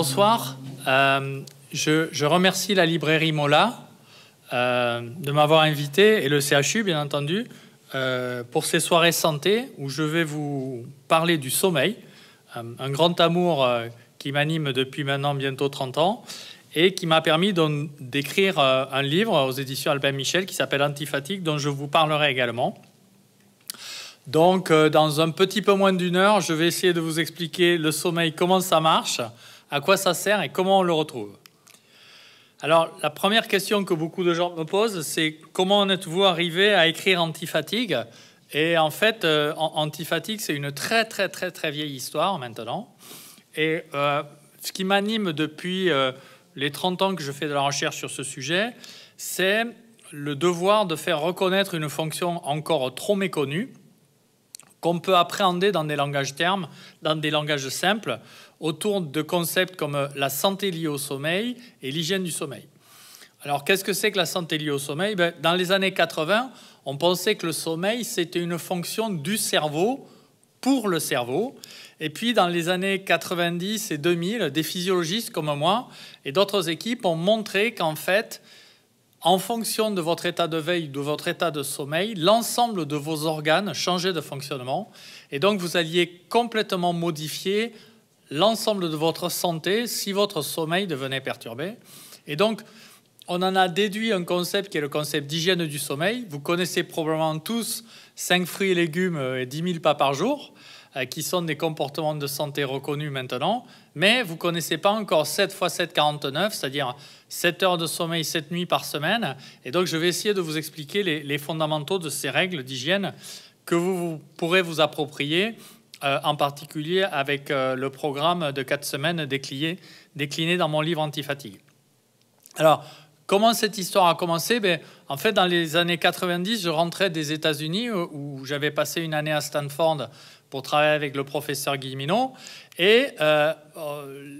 bonsoir. Euh, je, remercie la librairie Mola euh, de m'avoir invité et le CHU, bien entendu, euh, pour ces soirées santé où je vais vous parler du sommeil, un grand amour qui m'anime depuis maintenant bientôt 30 ans et qui m'a permis d'écrire un livre aux éditions Albin Michel qui s'appelle Antifatigue, dont je vous parlerai également. Donc, dans un petit peu moins d'une heure, je vais essayer de vous expliquer le sommeil, comment ça marche, à quoi ça sert et comment on le retrouve Alors, la première question que beaucoup de gens me posent, c'est comment en êtes-vous arrivé à écrire Antifatigue Et en fait, euh, anti Antifatigue, c'est une très, très, très, très vieille histoire maintenant. Et euh, ce qui m'anime depuis euh, les 30 ans que je fais de la recherche sur ce sujet, c'est le devoir de faire reconnaître une fonction encore trop méconnue qu'on peut appréhender dans des langages termes, dans des langages simples autour de concepts comme euh, la santé liée au sommeil et l'hygiène du sommeil. Alors, qu'est-ce que c'est que la santé liée au sommeil ben, Dans les années 80, on pensait que le sommeil, c'était une fonction du cerveau pour le cerveau. Et puis, dans les années 90 et 2000, des physiologistes comme moi et d'autres équipes ont montré qu'en fait, en fonction de votre état de veille, de votre état de sommeil, l'ensemble de vos organes changeait de fonctionnement. Et donc, vous alliez complètement modifier l'ensemble de votre santé si votre sommeil devenait perturbé. Et donc, on en a déduit un concept qui est le concept d'hygiène du sommeil. Vous connaissez probablement tous 5 fruits et légumes et 10 000 pas par jour, euh, qui sont des comportements de santé reconnus maintenant, mais vous ne connaissez pas encore 7 x 7, 49, c'est-à-dire 7 heures de sommeil, 7 nuits par semaine. Et donc, je vais essayer de vous expliquer les, fondamentaux de ces règles d'hygiène que vous pourrez vous approprier euh, en particulier avec euh, le programme de quatre semaines décliné, dans mon livre Antifatigue. Alors, comment cette histoire a commencé ben, En fait, dans les années 90, je rentrais des États-Unis euh, où, j'avais passé une année à Stanford pour travailler avec le professeur Guilleminot. Et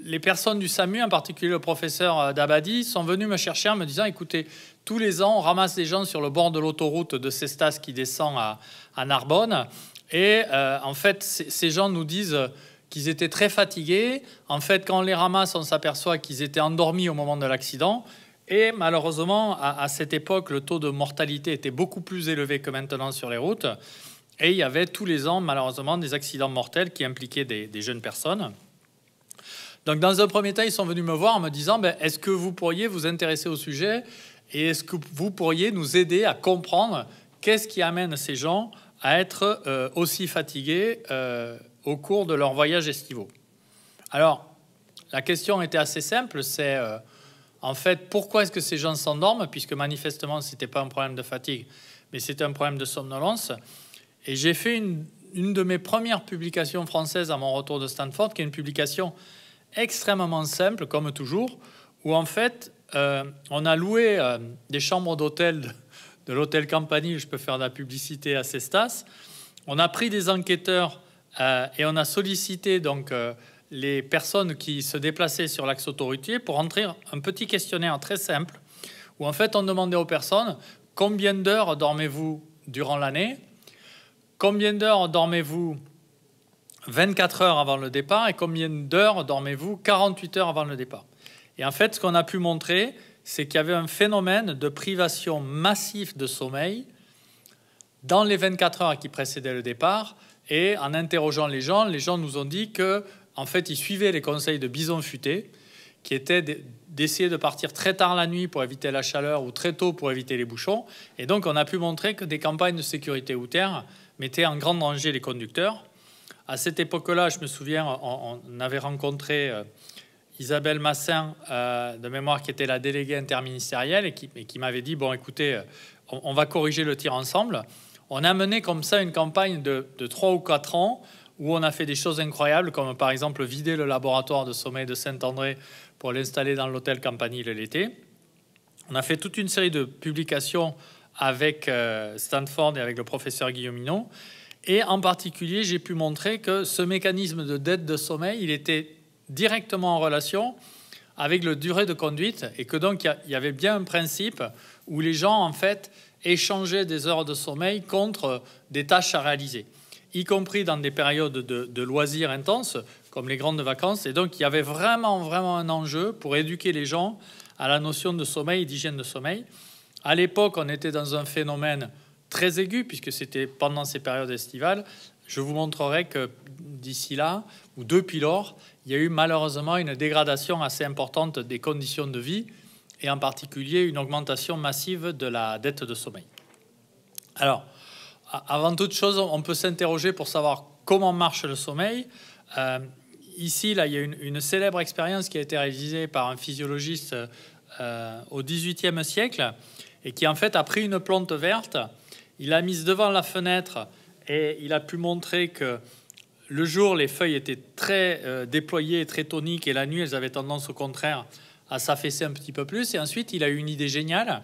les personnes du SAMU, en particulier le professeur Dabadi, sont venues me chercher en me disant, écoutez, tous les ans, on ramasse des gens sur le bord de l'autoroute de Cestas qui descend à Narbonne. Et euh, en fait, ces gens nous disent qu'ils étaient très fatigués. En fait, quand on les ramasse, on s'aperçoit qu'ils étaient endormis au moment de l'accident. Et malheureusement, à, cette époque, le taux de mortalité était beaucoup plus élevé que maintenant sur les routes. Et il y avait tous les ans, malheureusement, des accidents mortels qui impliquaient des, jeunes personnes. Donc, dans un premier temps, ils sont venus me voir en me disant ben, Est-ce que vous pourriez vous intéresser au sujet Et est-ce que vous pourriez nous aider à comprendre qu'est-ce qui amène ces gens à être euh, aussi fatigués euh, au cours de leur voyage estivaux. Alors, la question était assez simple, c'est euh, en fait pourquoi est-ce que ces gens s'endorment, puisque manifestement ce n'était pas un problème de fatigue, mais c'était un problème de somnolence. Et j'ai fait une, une, de mes premières publications françaises à mon retour de Stanford, qui est une publication extrêmement simple, comme toujours, où en fait on a loué des chambres d'hôtel de l'hôtel Campanile, je peux faire de la publicité à Cestas. On a pris des enquêteurs euh, et on a sollicité donc euh, les personnes qui se déplaçaient sur l'axe autoroutier pour entrer un petit questionnaire très simple où en fait on demandait aux personnes combien d'heures dormez-vous durant l'année, combien d'heures dormez-vous 24 heures avant le départ et combien d'heures dormez-vous 48 heures avant le départ. Et en fait, ce qu'on a pu montrer, c'est qu'il y avait un phénomène de privation massive de sommeil dans les 24 heures qui précédaient le départ. Et en interrogeant les gens, les gens nous ont dit que, en fait, ils suivaient les conseils de Bison Futé, qui était d'essayer de partir très tard la nuit pour éviter la chaleur ou très tôt pour éviter les bouchons. Et donc, on a pu montrer que des campagnes de sécurité routière mettaient en grand danger les conducteurs. À cette époque-là, je me souviens, on, avait rencontré euh, Isabelle Massin, euh, de mémoire, qui était la déléguée interministérielle et qui, m'avait dit, bon, écoutez, euh, on, va corriger le tir ensemble. On a mené comme ça une campagne de, trois ou quatre ans où on a fait des choses incroyables, comme par exemple vider le laboratoire de sommeil de Saint-André pour l'installer dans l'hôtel Campanile l'été. On a fait toute une série de publications avec euh, Stanford et avec le professeur Guillaume Minot, Et en particulier, j'ai pu montrer que ce mécanisme de dette de sommeil, il était directement en relation avec le durée de conduite et que donc il y, avait bien un principe où les gens en fait échangeaient des heures de sommeil contre des tâches à réaliser, y compris dans des périodes de, loisirs intenses comme les grandes vacances. Et donc il y avait vraiment vraiment un enjeu pour éduquer les gens à la notion de sommeil d'hygiène de sommeil. À l'époque, on était dans un phénomène très aigu puisque c'était pendant ces périodes estivales je vous montrerai que d'ici là, ou depuis lors, il y a eu malheureusement une dégradation assez importante des conditions de vie et en particulier une augmentation massive de la dette de sommeil. Alors, avant toute chose, on peut s'interroger pour savoir comment marche le sommeil. Euh, ici, là, il y a une, célèbre expérience qui a été réalisée par un physiologiste euh, au XVIIIe siècle et qui en fait a pris une plante verte, il a mise devant la fenêtre et il a pu montrer que le jour, les feuilles étaient très euh, déployées, très toniques, et la nuit, elles avaient tendance au contraire à s'affaisser un petit peu plus. Et ensuite, il a eu une idée géniale.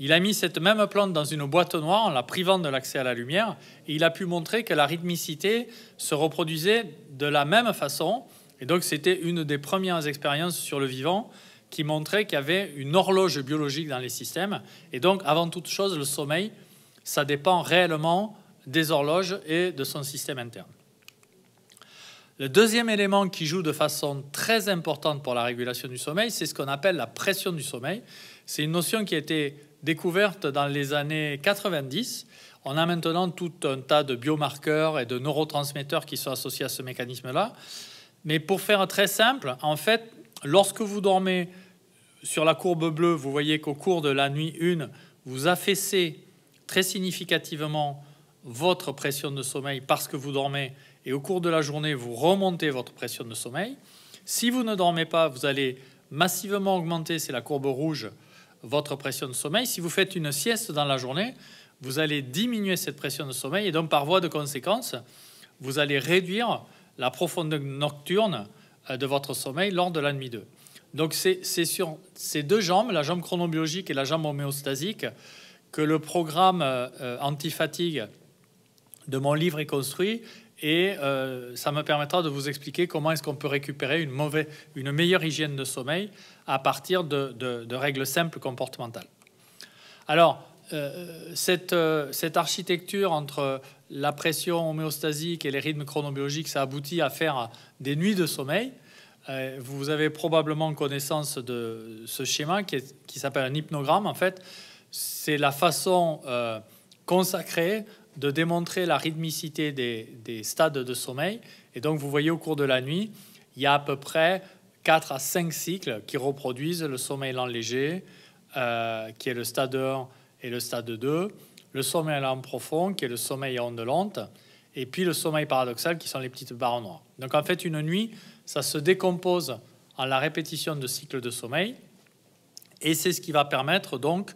Il a mis cette même plante dans une boîte noire en la privant de l'accès à la lumière, et il a pu montrer que la rythmicité se reproduisait de la même façon. Et donc, c'était une des premières expériences sur le vivant qui montrait qu'il y avait une horloge biologique dans les systèmes. Et donc, avant toute chose, le sommeil, ça dépend réellement des horloges et de son système interne. Le deuxième élément qui joue de façon très importante pour la régulation du sommeil, c'est ce qu'on appelle la pression du sommeil. C'est une notion qui a été découverte dans les années 90. On a maintenant tout un tas de biomarqueurs et de neurotransmetteurs qui sont associés à ce mécanisme-là. Mais pour faire très simple, en fait, lorsque vous dormez sur la courbe bleue, vous voyez qu'au cours de la nuit 1, vous affaissez très significativement votre pression de sommeil parce que vous dormez et au cours de la journée, vous remontez votre pression de sommeil. Si vous ne dormez pas, vous allez massivement augmenter, c'est la courbe rouge, votre pression de sommeil. Si vous faites une sieste dans la journée, vous allez diminuer cette pression de sommeil et donc par voie de conséquence, vous allez réduire la profondeur nocturne euh, de votre sommeil lors de la nuit 2. Donc c'est sur ces deux jambes, la jambe chronobiologique et la jambe homéostasique, que le programme euh, euh, anti-fatigue de mon livre est construit et euh, ça me permettra de vous expliquer comment est-ce qu'on peut récupérer une, meilleure hygiène de sommeil à partir de, règles simples comportementales. Alors, euh, euh, cette, architecture entre la pression homéostasique et les rythmes chronobiologiques, ça aboutit à faire des nuits de sommeil. vous avez probablement connaissance de ce schéma qui, s'appelle un hypnogramme. En fait, c'est la façon consacrée de démontrer la rythmicité des, stades de sommeil. Et donc, vous voyez au cours de la nuit, il y a à peu près 4 à 5 cycles qui reproduisent le sommeil lent léger, euh, qui est le stade 1 et le stade 2, le sommeil lent profond, qui est le sommeil à ondes lentes, et puis le sommeil paradoxal, qui sont les petites barres noires. Donc, en fait, une nuit, ça se décompose en la répétition de cycles de sommeil. Et c'est ce qui va permettre donc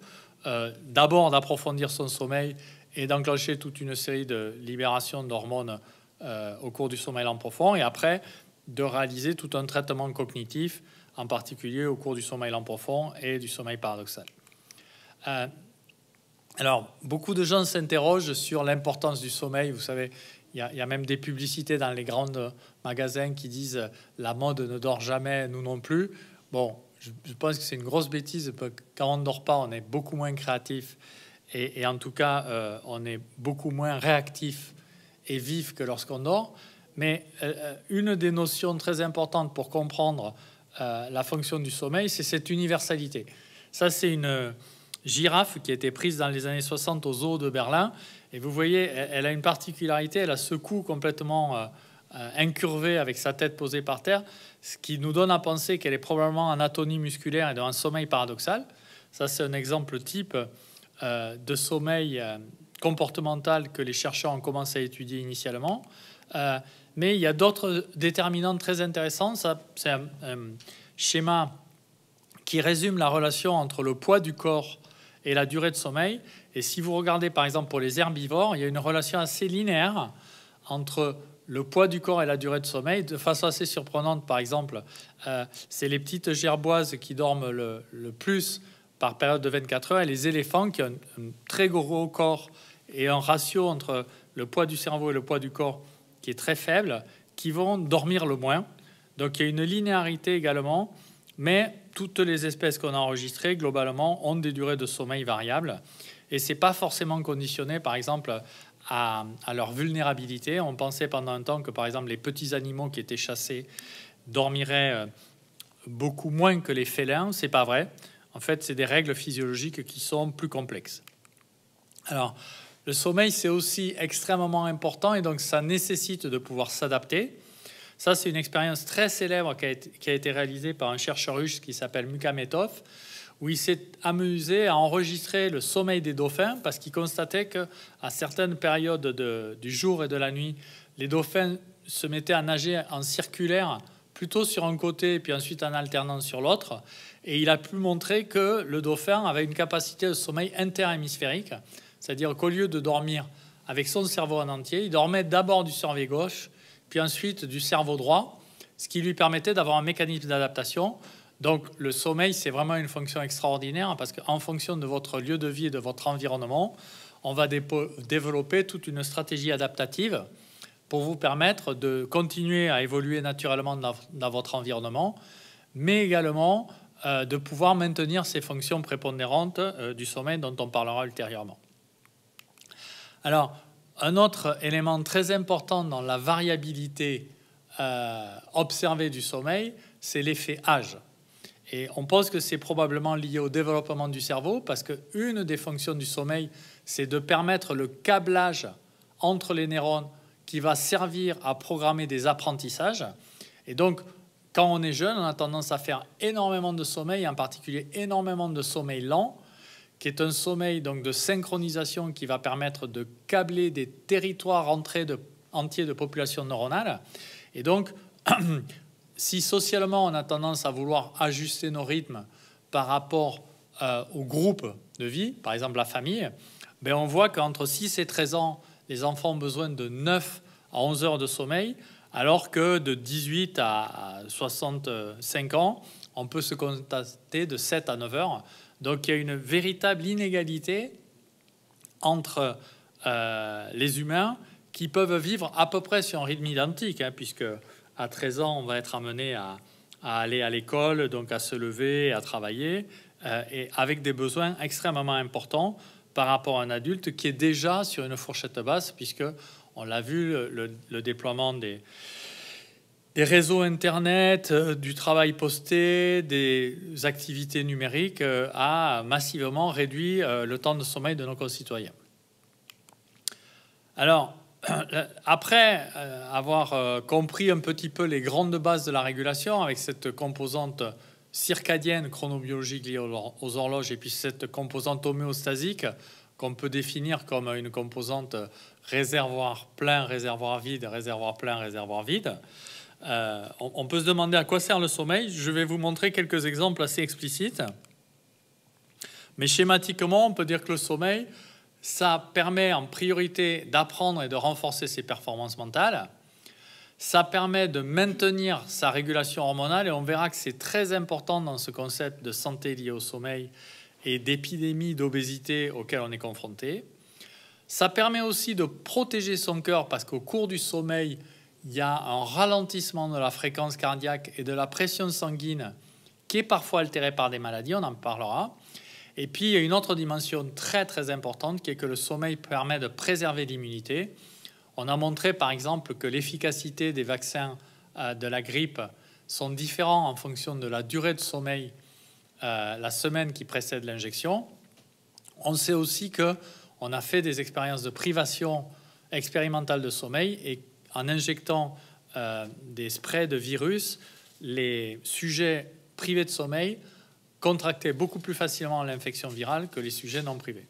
euh, d'abord d'approfondir son sommeil et d'enclencher toute une série de libérations d'hormones euh, au cours du sommeil en profond et après de réaliser tout un traitement cognitif, en particulier au cours du sommeil en profond et du sommeil paradoxal. Euh, alors, beaucoup de gens s'interrogent sur l'importance du sommeil. Vous savez, il y, a même des publicités dans les grands euh, magasins qui disent la mode ne dort jamais, nous non plus. Bon, je pense que c'est une grosse bêtise. Quand on ne dort pas, on est beaucoup moins créatif et, en tout cas, euh, on est beaucoup moins réactif et vif que lorsqu'on dort. Mais euh, euh, une des notions très importantes pour comprendre la fonction du sommeil, c'est cette universalité. Ça, c'est une girafe qui a été prise dans les années 60 au zoo de Berlin. Et vous voyez, elle, a une particularité, elle a ce cou complètement incurvé avec sa tête posée par terre, ce qui nous donne à penser qu'elle est probablement en atonie musculaire et dans un sommeil paradoxal. Ça, c'est un exemple type euh, de sommeil euh, comportemental que les chercheurs ont commencé à étudier initialement. Euh, mais il y a d'autres déterminants très intéressants. C'est un, schéma qui résume la relation entre le poids du corps et la durée de sommeil. Et si vous regardez par exemple pour les herbivores, il y a une relation assez linéaire entre le poids du corps et la durée de sommeil de façon assez surprenante. Par exemple, c'est les petites gerboises qui dorment le plus par période de 24 heures. Et les éléphants, qui ont un, très gros corps et un ratio entre le poids du cerveau et le poids du corps qui est très faible, qui vont dormir le moins. Donc il y a une linéarité également, mais toutes les espèces qu'on a enregistrées globalement ont des durées de sommeil variables. Et ce n'est pas forcément conditionné, par exemple, à, à, leur vulnérabilité. On pensait pendant un temps que, par exemple, les petits animaux qui étaient chassés dormiraient euh, beaucoup moins que les félins. C'est pas vrai. En fait, c'est des règles physiologiques qui sont plus complexes. Alors, le sommeil, c'est aussi extrêmement important et donc ça nécessite de pouvoir s'adapter. Ça, c'est une expérience très célèbre qui a, été, réalisée par un chercheur russe qui s'appelle Mukhametov, où il s'est amusé à enregistrer le sommeil des dauphins parce qu'il constatait qu'à certaines périodes du jour et de la nuit, les dauphins se mettaient à nager en circulaire, plutôt sur un côté puis ensuite en alternant sur l'autre. Et il a pu montrer que le dauphin avait une capacité de sommeil interhémisphérique, c'est-à-dire qu'au lieu de dormir avec son cerveau en entier, il dormait d'abord du cerveau gauche, puis ensuite du cerveau droit, ce qui lui permettait d'avoir un mécanisme d'adaptation. Donc le sommeil, c'est vraiment une fonction extraordinaire parce qu'en fonction de votre lieu de vie et de votre environnement, on va développer toute une stratégie adaptative pour vous permettre de continuer à évoluer naturellement dans, dans votre environnement, mais également euh, de pouvoir maintenir ces fonctions prépondérantes euh, du sommeil dont on parlera ultérieurement. Alors, un autre élément très important dans la variabilité euh, observée du sommeil, c'est l'effet âge. Et on pense que c'est probablement lié au développement du cerveau, parce qu'une des fonctions du sommeil, c'est de permettre le câblage entre les neurones qui va servir à programmer des apprentissages. Et donc, quand on est jeune, on a tendance à faire énormément de sommeil, en particulier énormément de sommeil lent, qui est un sommeil donc de synchronisation qui va permettre de câbler des territoires entiers de population neuronale. Et donc, si socialement on a tendance à vouloir ajuster nos rythmes par rapport euh, au groupe de vie, par exemple la famille, ben on voit qu'entre 6 et 13 ans, les enfants ont besoin de 9 à 11 heures de sommeil, alors que de 18 à 65 ans, on peut se contacter de 7 à 9 heures. Donc il y a une véritable inégalité entre euh, les humains qui peuvent vivre à peu près sur un rythme identique, hein, puisque à 13 ans, on va être amené à, aller à l'école, donc à se lever, à travailler, euh, et avec des besoins extrêmement importants par rapport à un adulte qui est déjà sur une fourchette basse, puisque on l'a vu, le, déploiement des, des réseaux Internet, euh, du travail posté, des activités numériques euh, a massivement réduit euh, le temps de sommeil de nos concitoyens. Alors, après avoir compris un petit peu les grandes bases de la régulation avec cette composante circadienne chronobiologique liée aux horloges et puis cette composante homéostasique, qu'on peut définir comme une composante réservoir plein, réservoir vide, réservoir plein, réservoir vide. Euh, on, on, peut se demander à quoi sert le sommeil. Je vais vous montrer quelques exemples assez explicites. Mais schématiquement, on peut dire que le sommeil, ça permet en priorité d'apprendre et de renforcer ses performances mentales. Ça permet de maintenir sa régulation hormonale et on verra que c'est très important dans ce concept de santé liée au sommeil et d'épidémies d'obésité auxquelles on est confronté. Ça permet aussi de protéger son cœur parce qu'au cours du sommeil, il y a un ralentissement de la fréquence cardiaque et de la pression sanguine qui est parfois altérée par des maladies, on en parlera. Et puis, il y a une autre dimension très très importante qui est que le sommeil permet de préserver l'immunité. On a montré par exemple que l'efficacité des vaccins euh, de la grippe sont différents en fonction de la durée de sommeil euh, la semaine qui précède l'injection. On sait aussi que on a fait des expériences de privation expérimentale de sommeil et en injectant euh, des sprays de virus, les sujets privés de sommeil contractaient beaucoup plus facilement l'infection virale que les sujets non privés.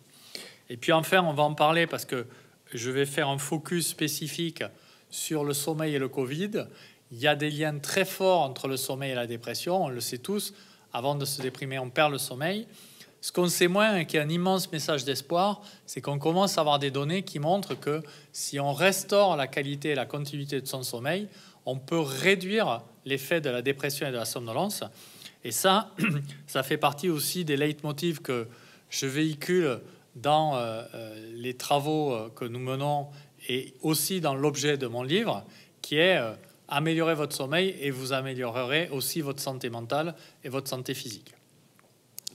Et puis enfin, on va en parler parce que je vais faire un focus spécifique sur le sommeil et le Covid. Il y a des liens très forts entre le sommeil et la dépression, on le sait tous avant de se déprimer, on perd le sommeil. Ce qu'on sait moins, et qui est un immense message d'espoir, c'est qu'on commence à avoir des données qui montrent que si on restaure la qualité et la continuité de son sommeil, on peut réduire l'effet de la dépression et de la somnolence. Et ça, ça fait partie aussi des leitmotivs que je véhicule dans euh, euh, les travaux euh, que nous menons et aussi dans l'objet de mon livre, qui est améliorer votre sommeil et vous améliorerez aussi votre santé mentale et votre santé physique.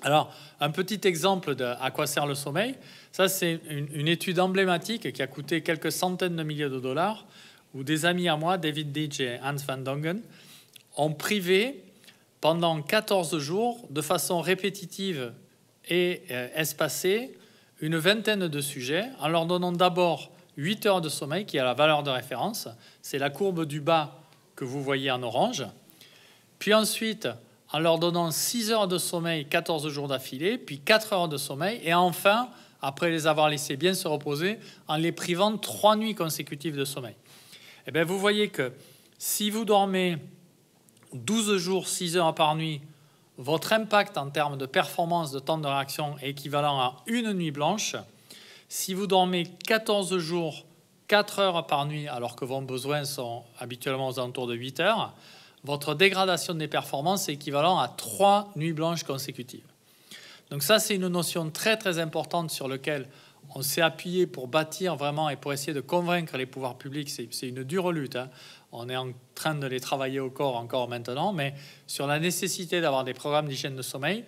Alors, un petit exemple de à quoi sert le sommeil. Ça, c'est une, étude emblématique qui a coûté quelques centaines de milliers de dollars, où des amis à moi, David Ditch et Hans van Dongen, ont privé pendant 14 jours, de façon répétitive et euh, espacée, une vingtaine de sujets, en leur donnant d'abord 8 heures de sommeil, qui a la valeur de référence. C'est la courbe du bas que vous voyez en orange. Puis ensuite, en leur donnant 6 heures de sommeil 14 jours d'affilée, puis 4 heures de sommeil, et enfin, après les avoir laissés bien se reposer, en les privant de 3 nuits consécutives de sommeil. Et eh bien, vous voyez que si vous dormez 12 jours, 6 heures par nuit, votre impact en termes de performance de temps de réaction est équivalent à une nuit blanche. Si vous dormez 14 jours, 4 heures par nuit, alors que vos besoins sont habituellement aux alentours de 8 heures, votre dégradation des performances est équivalente à 3 nuits blanches consécutives. Donc ça, c'est une notion très très importante sur laquelle on s'est appuyé pour bâtir vraiment et pour essayer de convaincre les pouvoirs publics. C'est une dure lutte. Hein. On est en train de les travailler au corps encore maintenant, mais sur la nécessité d'avoir des programmes d'hygiène de sommeil,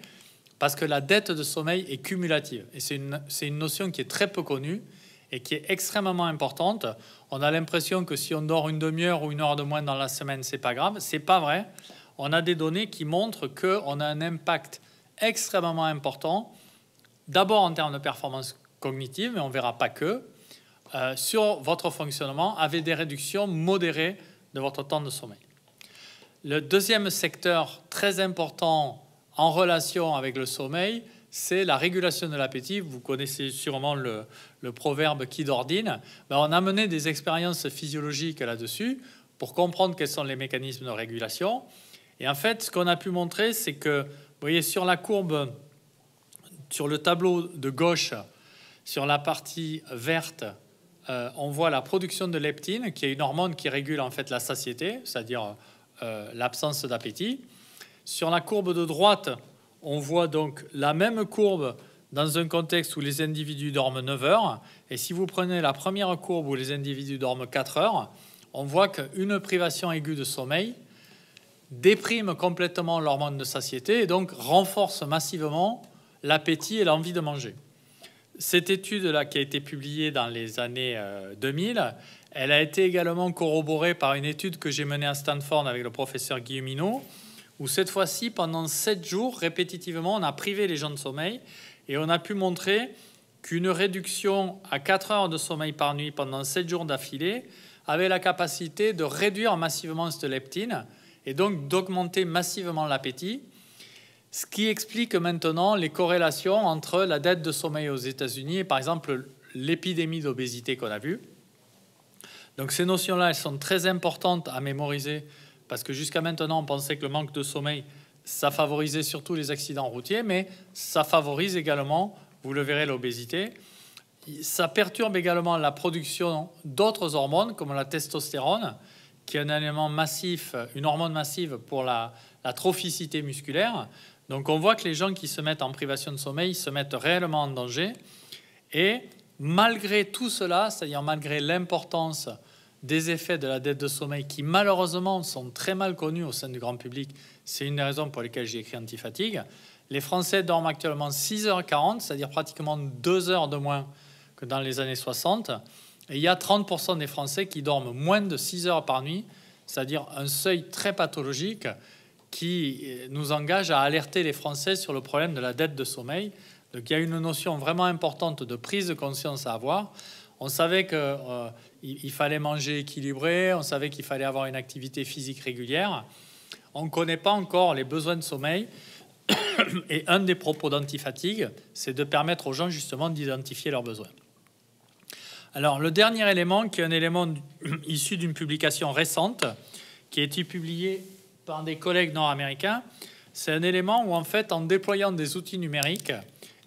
parce que la dette de sommeil est cumulative. Et c'est une notion qui est très peu connue et qui est extrêmement importante. On a l'impression que si on dort une demi-heure ou une heure de moins dans la semaine, c'est pas grave. C'est pas vrai. On a des données qui montrent qu'on a un impact extrêmement important, d'abord en termes de performance cognitive, mais on verra pas que, euh, sur votre fonctionnement avec des réductions modérées de votre temps de sommeil. Le deuxième secteur très important en relation avec le sommeil, c'est la régulation de l'appétit. Vous connaissez sûrement le, proverbe qui d'ordine. Ben, on a mené des expériences physiologiques là-dessus pour comprendre quels sont les mécanismes de régulation. Et en fait, ce qu'on a pu montrer, c'est que, voyez, sur la courbe, sur le tableau de gauche, sur la partie verte, euh, on voit la production de leptine, qui est une hormone qui régule en fait la satiété, c'est-à-dire euh, l'absence d'appétit. Sur la courbe de droite, on voit donc la même courbe dans un contexte où les individus dorment 9 heures. Et si vous prenez la première courbe où les individus dorment 4 heures, on voit qu'une privation aiguë de sommeil déprime complètement l'hormone de satiété et donc renforce massivement l'appétit et l'envie de manger. Cette étude-là qui a été publiée dans les années 2000, euh, elle a été également corroborée par une étude que j'ai menée à Stanford avec le professeur guilleminot où cette fois-ci, pendant sept jours, répétitivement, on a privé les gens de sommeil et on a pu montrer qu'une réduction à 4 heures de sommeil par nuit pendant 7 jours d'affilée avait la capacité de réduire massivement cette leptine et donc d'augmenter massivement l'appétit, ce qui explique maintenant les corrélations entre la dette de sommeil aux États-Unis et par exemple l'épidémie d'obésité qu'on a vue. Donc ces notions-là, elles sont très importantes à mémoriser parce que jusqu'à maintenant, on pensait que le manque de sommeil, ça favorisait surtout les accidents routiers, mais ça favorise également, vous le verrez, l'obésité. Ça perturbe également la production d'autres hormones, comme la testostérone, qui est un élément massif, une hormone massive pour la, trophicité musculaire. Donc on voit que les gens qui se mettent en privation de sommeil se mettent réellement en danger. Et malgré tout cela, c'est-à-dire malgré l'importance des effets de la dette de sommeil qui malheureusement sont très mal connus au sein du grand public. C'est une des raisons pour lesquelles j'ai écrit Antifatigue. Les Français dorment actuellement 6h40, c'est-à-dire pratiquement 2 heures de moins que dans les années 60. Et il y a 30% des Français qui dorment moins de 6 heures par nuit, c'est-à-dire un seuil très pathologique qui euh, nous engage à alerter les Français sur le problème de la dette de sommeil. Donc il y a une notion vraiment importante de prise de conscience à avoir. On savait que euh, il, fallait manger équilibré, on savait qu'il fallait avoir une activité physique régulière. On ne connaît pas encore les besoins de sommeil. Et un des propos d'antifatigue, c'est de permettre aux gens justement d'identifier leurs besoins. Alors le dernier élément, qui est un élément issu d'une publication récente, qui a été publiée par des collègues nord-américains, c'est un élément où en fait en déployant des outils numériques,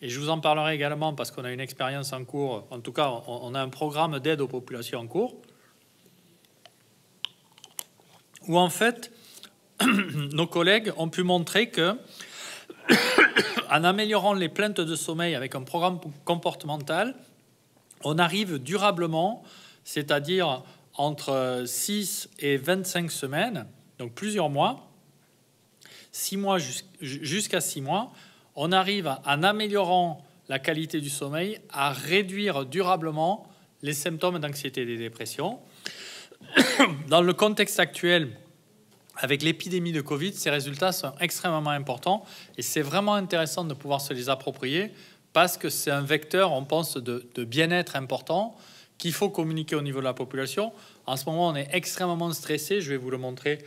et je vous en parlerai également parce qu'on a une expérience en cours. En tout cas, on, a un programme d'aide aux populations en cours. Où en fait, nos collègues ont pu montrer que, en améliorant les plaintes de sommeil avec un programme comportemental, on arrive durablement, c'est-à-dire entre 6 et 25 semaines, donc plusieurs mois, 6 mois jusqu'à 6 mois, on arrive, en améliorant la qualité du sommeil, à réduire durablement les symptômes d'anxiété et des dépressions. Dans le contexte actuel, avec l'épidémie de Covid, ces résultats sont extrêmement importants et c'est vraiment intéressant de pouvoir se les approprier parce que c'est un vecteur, on pense, de, bien-être important qu'il faut communiquer au niveau de la population. En ce moment, on est extrêmement stressé, je vais vous le montrer,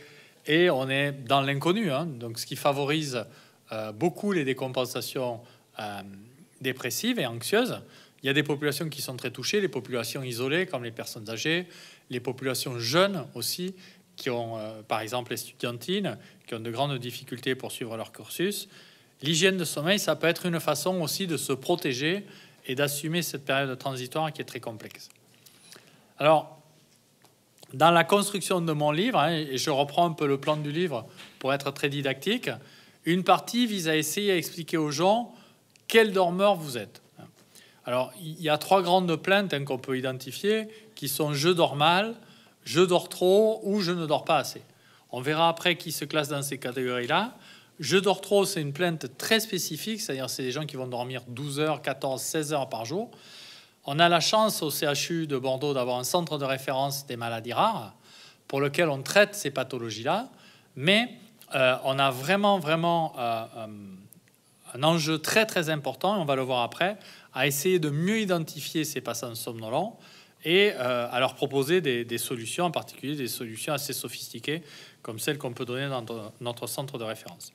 et on est dans l'inconnu, hein. donc ce qui favorise euh, beaucoup les décompensations euh, dépressives et anxieuses. Il y a des populations qui sont très touchées, les populations isolées comme les personnes âgées, les populations jeunes aussi, qui ont euh, par exemple les studentines, qui ont de grandes difficultés pour suivre leur cursus. L'hygiène de sommeil, ça peut être une façon aussi de se protéger et d'assumer cette période transitoire qui est très complexe. Alors, dans la construction de mon livre, hein, et je reprends un peu le plan du livre pour être très didactique, une partie vise à essayer d'expliquer aux gens quel dormeur vous êtes. Alors, il y a trois grandes plaintes hein, qu'on peut identifier, qui sont je dors mal, je dors trop ou je ne dors pas assez. On verra après qui se classe dans ces catégories-là. Je dors trop, c'est une plainte très spécifique, c'est-à-dire c'est des gens qui vont dormir 12 heures, 14, 16 heures par jour. On a la chance au CHU de Bordeaux d'avoir un centre de référence des maladies rares pour lequel on traite ces pathologies-là, mais euh, on a vraiment, vraiment euh, euh, un enjeu très, très important, et on va le voir après, à essayer de mieux identifier ces patients somnolents et à leur proposer des, solutions, en particulier des solutions assez sophistiquées, comme celles qu'on peut donner dans notre, centre de référence.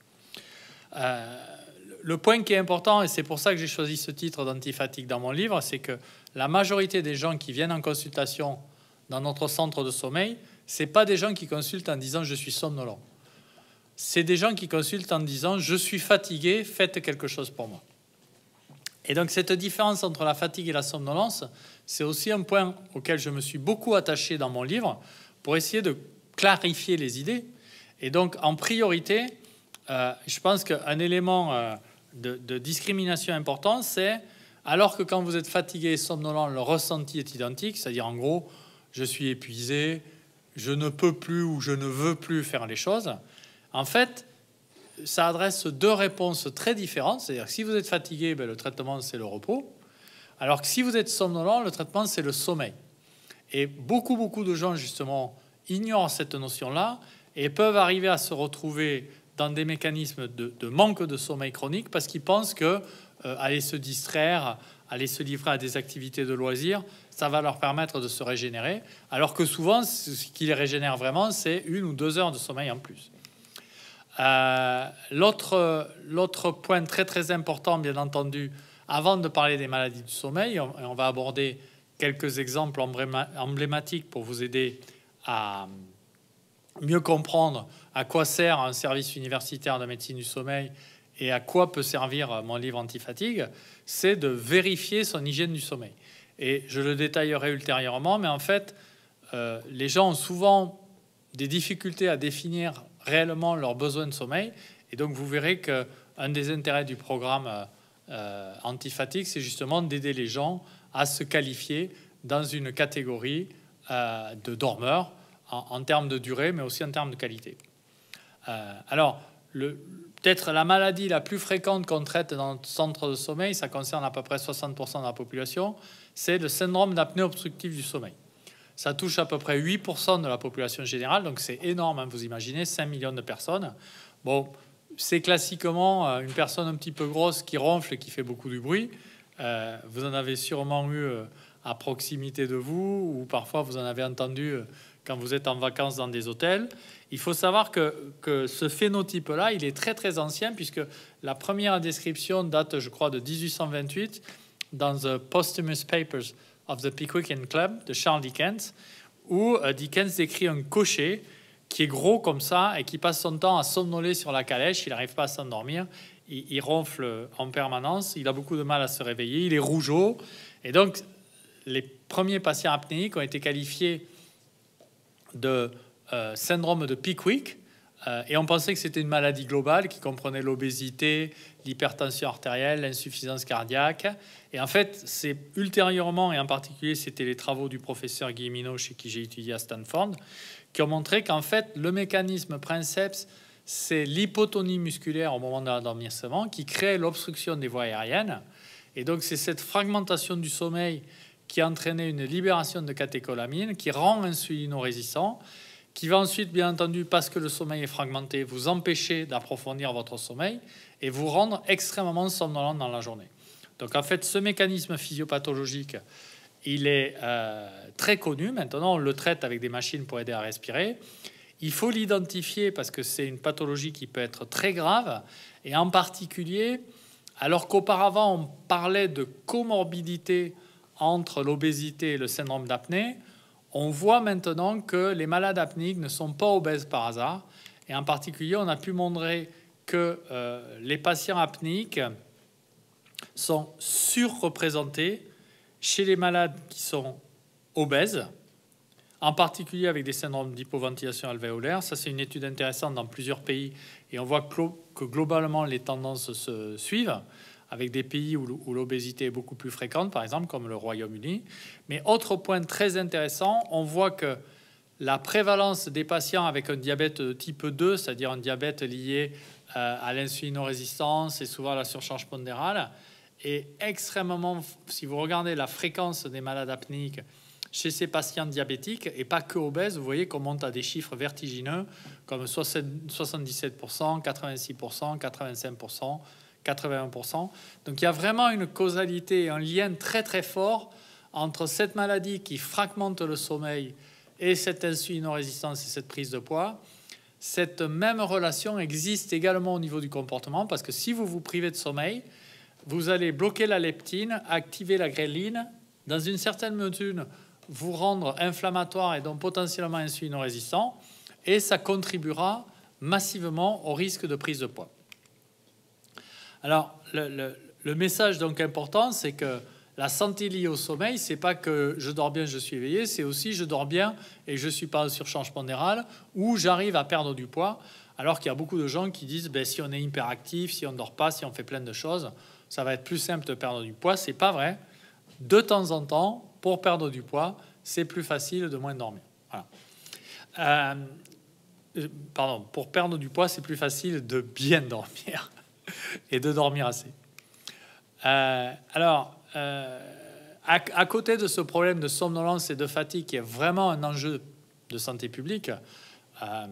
le point qui est important, et c'est pour ça que j'ai choisi ce titre d'antifatigue dans mon livre, c'est que la majorité des gens qui viennent en consultation dans notre centre de sommeil, ce c'est pas des gens qui consultent en disant je suis somnolent c'est des gens qui consultent en disant Je suis fatigué, faites quelque chose pour moi. Et donc, cette différence entre la fatigue et la somnolence, c'est aussi un point auquel je me suis beaucoup attaché dans mon livre pour essayer de clarifier les idées. Et donc, en priorité, euh, je pense qu'un élément euh, de, de, discrimination important, c'est alors que quand vous êtes fatigué et somnolent, le ressenti est identique, c'est-à-dire en gros, je suis épuisé, je ne peux plus ou je ne veux plus faire les choses. En fait, ça adresse deux réponses très différentes. C'est-à-dire que si vous êtes fatigué, ben, le traitement, c'est le repos. Alors que si vous êtes somnolent, le traitement, c'est le sommeil. Et beaucoup, beaucoup de gens, justement, ignorent cette notion-là et peuvent arriver à se retrouver dans des mécanismes de, manque de sommeil chronique parce qu'ils pensent que euh, aller se distraire, aller se livrer à des activités de loisirs, ça va leur permettre de se régénérer. Alors que souvent, ce qui les régénère vraiment, c'est une ou deux heures de sommeil en plus. Euh, l'autre point très très important, bien entendu, avant de parler des maladies du sommeil, on, on va aborder quelques exemples emblématiques pour vous aider à mieux comprendre à quoi sert un service universitaire de médecine du sommeil et à quoi peut servir mon livre anti-fatigue, c'est de vérifier son hygiène du sommeil. Et je le détaillerai ultérieurement, mais en fait, euh, les gens ont souvent des difficultés à définir réellement leurs besoins de sommeil. Et donc, vous verrez que un des intérêts du programme euh, c'est justement d'aider les gens à se qualifier dans une catégorie euh, de dormeurs en, termes de durée, mais aussi en termes de qualité. Euh, alors, peut-être la maladie la plus fréquente qu'on traite dans le centre de sommeil, ça concerne à peu près 60% de la population, c'est le syndrome d'apnée obstructive du sommeil. Ça touche à peu près 8% de la population générale, donc c'est énorme, hein. vous imaginez, 5 millions de personnes. Bon, c'est classiquement euh, une personne un petit peu grosse qui ronfle et qui fait beaucoup de bruit. Euh, vous en avez sûrement eu euh, à proximité de vous, ou parfois vous en avez entendu quand vous êtes en vacances dans des hôtels. Il faut savoir que, que ce phénotype-là, il est très très ancien, puisque la première description date, je crois, de 1828 dans The Posthumous Papers of the Pickwickian Club de Charles Dickens, où euh, Dickens décrit un cocher qui est gros comme ça et qui passe son temps à somnoler sur la calèche, il n'arrive pas à s'endormir, il, ronfle en permanence, il a beaucoup de mal à se réveiller, il est rougeau. Et donc, les premiers patients apnéiques ont été qualifiés de euh, syndrome de Pickwick, euh, et on pensait que c'était une maladie globale qui comprenait l'obésité, l'hypertension artérielle, l'insuffisance cardiaque. Et en fait, c'est ultérieurement, et en particulier, c'était les travaux du professeur Guillemino, chez qui j'ai étudié à Stanford, qui ont montré qu'en fait, le mécanisme princeps, c'est l'hypotonie musculaire au moment de l'endormissement qui crée l'obstruction des voies aériennes. Et donc, c'est cette fragmentation du sommeil qui entraînait une libération de catécholamines qui rend insulino-résistant qui va ensuite, bien entendu, parce que le sommeil est fragmenté, vous empêcher d'approfondir votre sommeil et vous rendre extrêmement somnolent dans la journée. Donc en fait, ce mécanisme physiopathologique, il est euh, très connu. Maintenant, on le traite avec des machines pour aider à respirer. Il faut l'identifier parce que c'est une pathologie qui peut être très grave. Et en particulier, alors qu'auparavant on parlait de comorbidité entre l'obésité et le syndrome d'apnée, on voit maintenant que les malades apniques ne sont pas obèses par hasard. Et en particulier, on a pu montrer que euh, les patients apniques sont surreprésentés chez les malades qui sont obèses, en particulier avec des syndromes d'hypoventilation alvéolaire. Ça, c'est une étude intéressante dans plusieurs pays et on voit que globalement, les tendances se suivent avec des pays où l'obésité est beaucoup plus fréquente, par exemple comme le Royaume-Uni. Mais autre point très intéressant, on voit que la prévalence des patients avec un diabète de type 2, c'est-à-dire un diabète lié euh, à l'insulinorésistance et souvent à la surcharge pondérale, est extrêmement, si vous regardez la fréquence des malades apniques chez ces patients diabétiques et pas que obèses, vous voyez qu'on monte à des chiffres vertigineux comme 77%, 86%, 85%. 81%. Donc il y a vraiment une causalité, un lien très très fort entre cette maladie qui fragmente le sommeil et cette insulino-résistance et cette prise de poids. Cette même relation existe également au niveau du comportement parce que si vous vous privez de sommeil, vous allez bloquer la leptine, activer la gréline, dans une certaine mesure vous rendre inflammatoire et donc potentiellement insulino-résistant, et ça contribuera massivement au risque de prise de poids. Alors, le, message donc important, c'est que la santé liée au sommeil, c'est pas que je dors bien, je suis éveillé, c'est aussi je dors bien et je suis pas en changement pondéral ou j'arrive à perdre du poids. Alors qu'il y a beaucoup de gens qui disent ben, si on est hyperactif, si on ne dort pas, si on fait plein de choses, ça va être plus simple de perdre du poids. C'est pas vrai. De temps en temps, pour perdre du poids, c'est plus facile de moins dormir. Euh, euh, pardon, pour perdre du poids, c'est plus facile de bien dormir. et de dormir assez. Euh, alors, euh, à, côté de ce problème de somnolence et de fatigue qui est vraiment un enjeu de santé publique, euh,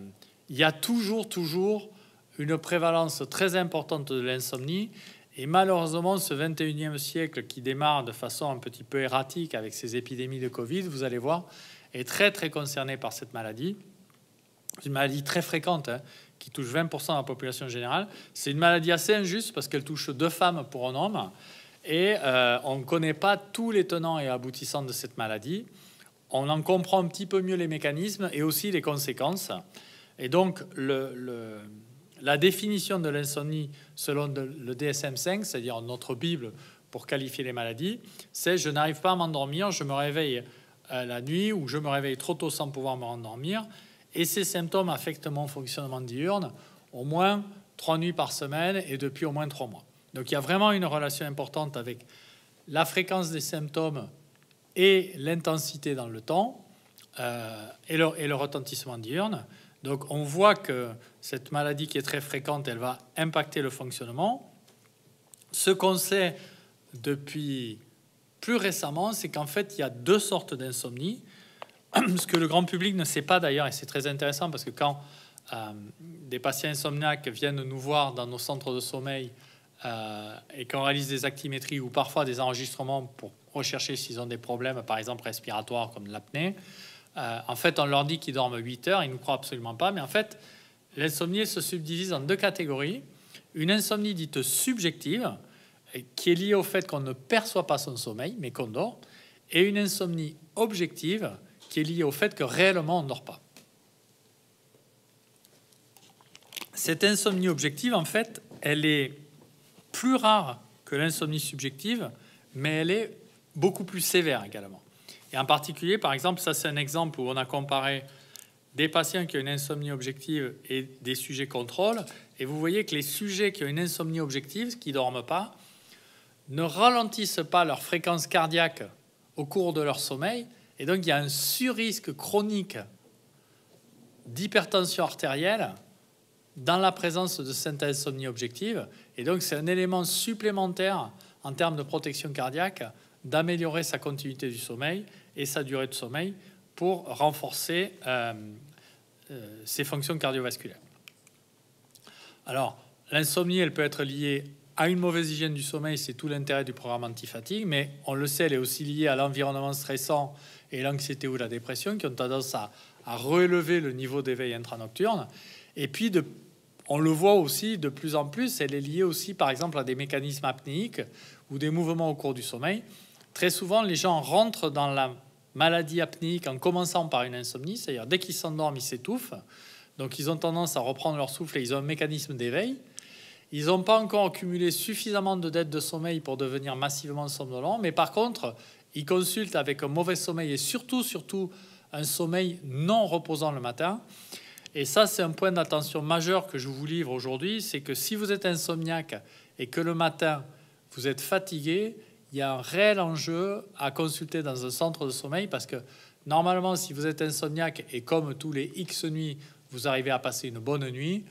il y a toujours, toujours une prévalence très importante de l'insomnie. Et malheureusement, ce 21e siècle qui démarre de façon un petit peu erratique avec ces épidémies de Covid, vous allez voir, est très, très concerné par cette maladie. Une maladie très fréquente hein, qui touche 20% de la population générale. C'est une maladie assez injuste parce qu'elle touche deux femmes pour un homme. Et euh, on ne connaît pas tous les tenants et aboutissants de cette maladie. On en comprend un petit peu mieux les mécanismes et aussi les conséquences. Et donc, le, la définition de l'insomnie selon le DSM-5, c'est-à-dire notre Bible pour qualifier les maladies, c'est je n'arrive pas à m'endormir, je me réveille euh, la nuit ou je me réveille trop tôt sans pouvoir me rendormir et ces symptômes affectent mon fonctionnement diurne au moins trois nuits par semaine et depuis au moins trois mois. Donc il y a vraiment une relation importante avec la fréquence des symptômes et l'intensité dans le temps euh, et, le, et, le, retentissement diurne. Donc on voit que cette maladie qui est très fréquente, elle va impacter le fonctionnement. Ce qu'on sait depuis plus récemment, c'est qu'en fait, il y a deux sortes d'insomnie. ce que le grand public ne sait pas d'ailleurs, et c'est très intéressant parce que quand euh, des patients insomniaques viennent nous voir dans nos centres de sommeil euh, et qu'on réalise des actimétries ou parfois des enregistrements pour rechercher s'ils ont des problèmes, par exemple respiratoires comme l'apnée, euh, en fait, on leur dit qu'ils dorment 8 heures, ils ne nous croient absolument pas, mais en fait, l'insomnie se subdivise en deux catégories. Une insomnie dite subjective, qui est liée au fait qu'on ne perçoit pas son sommeil, mais qu'on dort, et une insomnie objective, qui est liée au fait que réellement on ne dort pas. Cette insomnie objective, en fait, elle est plus rare que l'insomnie subjective, mais elle est beaucoup plus sévère également. Et en particulier, par exemple, ça c'est un exemple où on a comparé des patients qui ont une insomnie objective et des sujets contrôle. Et vous voyez que les sujets qui ont une insomnie objective, qui ne dorment pas, ne ralentissent pas leur fréquence cardiaque au cours de leur sommeil, et donc, il y a un surrisque chronique d'hypertension artérielle dans la présence de cette insomnie objective. Et donc, c'est un élément supplémentaire en termes de protection cardiaque d'améliorer sa continuité du sommeil et sa durée de sommeil pour renforcer euh, euh, ses fonctions cardiovasculaires. Alors, l'insomnie, elle peut être liée à une mauvaise hygiène du sommeil, c'est tout l'intérêt du programme antifatigue, mais on le sait, elle est aussi liée à l'environnement stressant et l'anxiété ou la dépression qui ont tendance à, à relever le niveau d'éveil intranocturne. Et puis, on le voit aussi de plus en plus, elle est liée aussi, par exemple, à des mécanismes apniques ou des mouvements au cours du sommeil. Très souvent, les gens rentrent dans la maladie apnique en commençant par une insomnie, c'est-à-dire dès qu'ils s'endorment, ils s'étouffent. Donc, ils ont tendance à reprendre leur souffle et ils ont un mécanisme d'éveil. Ils n'ont pas encore accumulé suffisamment de dettes de sommeil pour devenir massivement somnolents, mais par contre, ils consultent avec un mauvais sommeil et surtout, surtout, un sommeil non reposant le matin. Et ça, c'est un point d'attention majeur que je vous livre aujourd'hui, c'est que si vous êtes insomniaque et que le matin, vous êtes fatigué, il y a un réel enjeu à consulter dans un centre de sommeil parce que normalement, si vous êtes insomniaque et comme tous les X nuits, vous arrivez à passer une bonne nuit,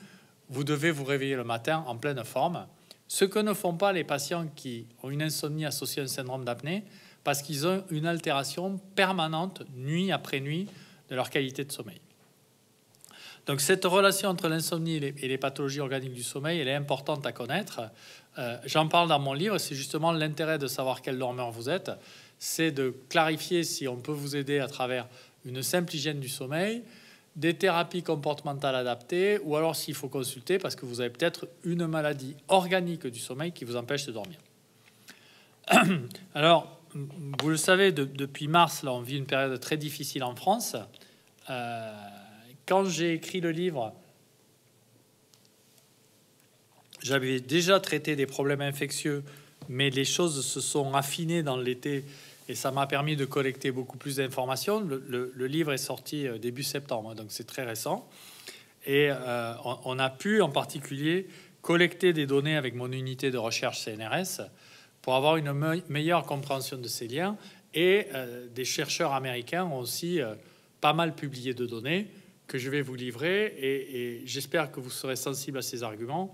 vous devez vous réveiller le matin en pleine forme. Ce que ne font pas les patients qui ont une insomnie associée à un syndrome d'apnée, parce qu'ils ont une altération permanente, nuit après nuit, de leur qualité de sommeil. Donc cette relation entre l'insomnie et, les pathologies organiques du sommeil, elle est importante à connaître. Euh, j'en parle dans mon livre, c'est justement l'intérêt de savoir quel dormeur vous êtes, c'est de clarifier si on peut vous aider à travers une simple hygiène du sommeil, des thérapies comportementales adaptées, ou alors s'il faut consulter parce que vous avez peut-être une maladie organique du sommeil qui vous empêche de dormir. Alors, vous le savez, depuis mars, là, on vit une période très difficile en France. Euh, quand j'ai écrit le livre, j'avais déjà traité des problèmes infectieux, mais les choses se sont affinées dans l'été et ça m'a permis de collecter beaucoup plus d'informations. Le, livre est sorti euh, début septembre, hein, donc c'est très récent. Et euh, on, a pu en particulier collecter des données avec mon unité de recherche CNRS pour avoir une meilleure compréhension de ces liens. Et euh, des chercheurs américains ont aussi euh, pas mal publié de données que je vais vous livrer. Et, j'espère que vous serez sensible à ces arguments.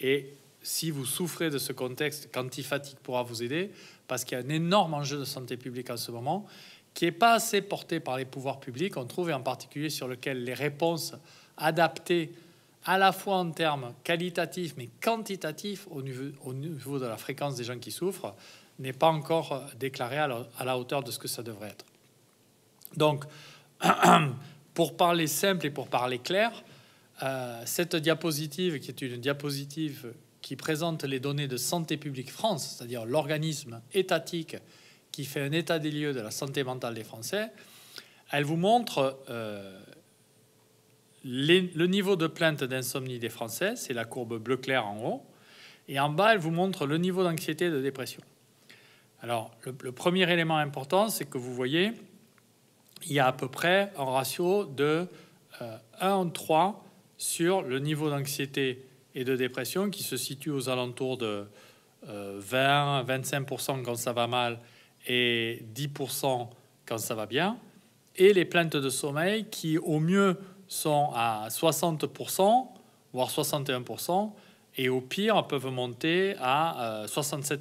Et si vous souffrez de ce contexte, Quantifatique pourra vous aider, parce qu'il y a un énorme enjeu de santé publique en ce moment qui n'est pas assez porté par les pouvoirs publics. On trouve, en particulier sur lequel les réponses adaptées à la fois en termes qualitatifs mais quantitatifs au niveau, au niveau de la fréquence des gens qui souffrent n'est pas encore euh, déclaré à la, hauteur de ce que ça devrait être. Donc, pour parler simple et pour parler clair, euh, cette diapositive, qui est une diapositive qui présente les données de Santé publique France, c'est-à-dire l'organisme étatique qui fait un état des lieux de la santé mentale des Français, elle vous montre euh, le niveau de plainte d'insomnie des Français, c'est la courbe bleu clair en haut, et en bas, elle vous montre le niveau d'anxiété et de dépression. Alors, le, premier élément important, c'est que vous voyez, il y a à peu près un ratio de 1 euh, en 3 sur le niveau d'anxiété et de dépression qui se situe aux alentours de 20-25% euh, quand ça va mal et 10% quand ça va bien, et les plaintes de sommeil qui, au mieux, sont à 60%, voire 61%, et au pire peuvent monter à 67%. Euh,